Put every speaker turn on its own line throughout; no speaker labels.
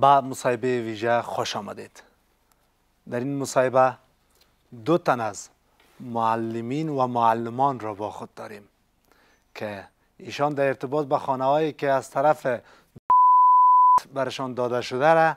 با مصاحبه ویژه خوش آمدید در این مصاحبه دو تن از معلمین و معلمان را با خود داریم که ایشان در ارتباط به خانه که از طرف برشان داده شده را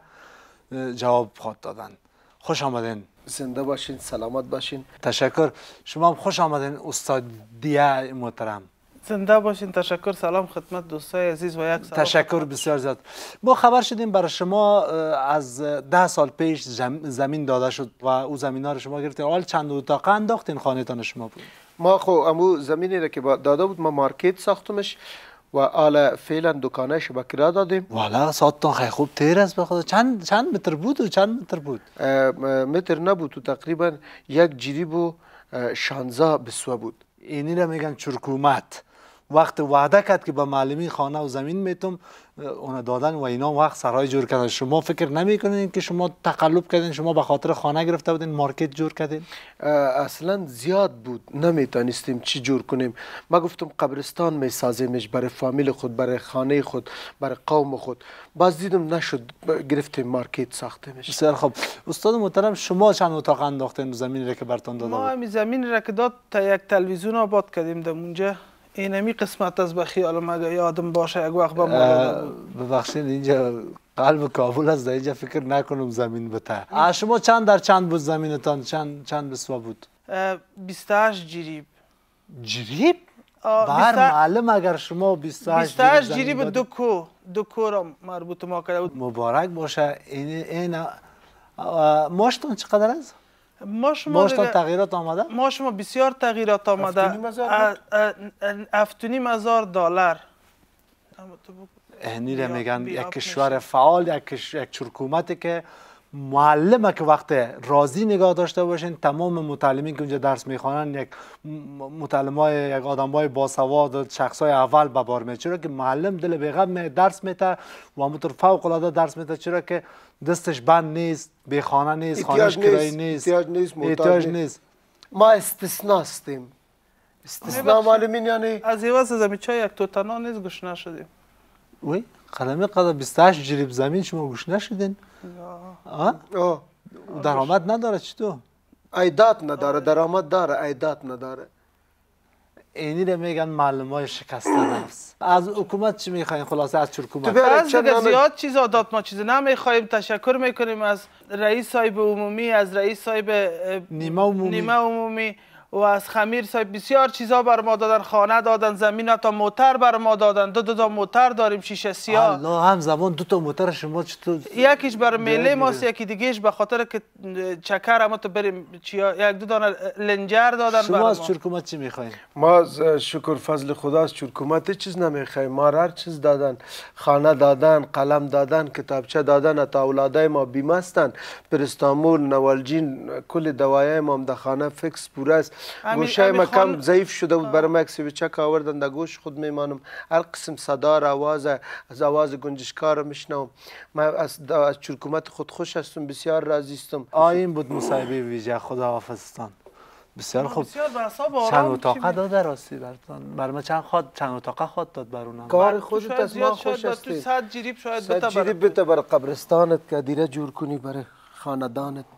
جواب خود دادن خوش آمدین زنده باشین سلامت باشین تشکر شما خوش آمدین استاد دیه محترم
زنده باشین تشکر سلام خدمت دوستای عزیز و یک سلام
تشکر بسیار زیاد ما خبر شدیم برای شما از ده سال پیش زمین داده شد و او زمین ها رو شما گرفتین حال چند اتاقه انداختین خانه تان شما بود ما خو خب امو زمینی را که داده بود ما مارکت ساختمش و حالا فعلا دکانش به کرا دادیم والا ساعتتان خیلی خوب تیر است بخدا چند چند متر بود و چند متر بود متر نبود و تقریبا یک جریب و 16 بسوه بود اینی را میگن چرکومت وقت وعده کرد که به معلمی خانه و زمین میتم اونا دادن و اینا وقت سرای جور کردن شما فکر کنین که شما تقلب کردین شما به خاطر خانه گرفته بودین مارکت جور کردین اصلا زیاد بود نمیتونستیم چی جور کنیم ما گفتم قبرستان میسازیمش برای فامیل خود برای خانه خود برای قوم خود باز دیدم نشد
گرفتیم مارکت ساختیمش بسیار خب استاد محترم شما چند اتاق انداختین زمین را که برتون زمین را داد تا یک تلویزیون آباد کردیم در اونجا اینمی قسمت از بخیال مگه یادم باشه یک وقت مولا ببخشین اینجا قلب کابل است اینجا فکر نکنم زمین بته
شما چند در چند بود زمینتان چند چند
بسوا بود 28 جریب جریب بر معلم اگر شما 28 28 جریب دو کو دو کو را مربوط ما کرده بود مبارک باشه این این ماشتون چقدر است ما شما تغییرات آمده؟ ما شما بسیار تغییرات آمده افتونی مزار دلار
را میگن یک کشور فعال یک, یک که معلم که وقت راضی نگاه داشته باشین تمام متعلمین که اونجا درس میخوانن یک متعلم های یک آدم های باسواد و شخص های اول به بار چرا که معلم دل بیغم درس میده و همونطور فوق العاده درس میده چرا که دستش بند نیست به خانه نیست خانهش نیست احتیاج نیست احتیاج نیست
ما استثناء هستیم استثناء معلمین یعنی از ایواز زمین چای یک توتنا نیست گوش نشدیم
وی قلمه قدر 28 جریب زمین شما گوش نشدین درآمد نداره چی تو عیدات نداره درآمد داره عیدات نداره اینی رو میگن معلم های شکسته نفس از حکومت چی میخواین خلاصه از چرکومت تو از دیگه زیاد
چیز آداد ما چیز نمیخوایم تشکر میکنیم از رئیس صاحب عمومی از رئیس صاحب نیمه عمومی نیمه عمومی و از خمیر صاحب بسیار چیزا بر ما دادن خانه دادن زمین تا موتر بر ما دادن دو دو تا موتر داریم شیشه سیاه
الله هم زمان دو تا موتر شما چطور
یکیش بر میله ماست یکی دیگهش به خاطر که چکر ما تو بریم چیا یک دو دانه لنجر دادن شما از چرکومت چی میخواین
ما شکر فضل خدا از چرکومت چیز نمیخوایم ما هر چیز دادن خانه دادن قلم دادن کتابچه دادن تا اولادای ما بیمستن پرستامول نوالجین کل دوایای ما هم خانه فکس پوره است گوشه ما کم ضعیف شده بود برای یک سویچک آوردن در گوش خود میمانم هر قسم صدا را آواز از آواز گنجشکار را میشنوم من از, چرکومت خود خوش هستم بسیار راضی هستم آین بود مصاحبه ویژه خدا حافظتان بسیار خوب چند اتاقه داده راستی برتان بر ما چند خود چند اتاقه خود داد برونم کار خودت از ما خوش هستی صد
جریب شاید بتا جریب
بتا بر قبرستانت که دیره جور کنی برای خاندانت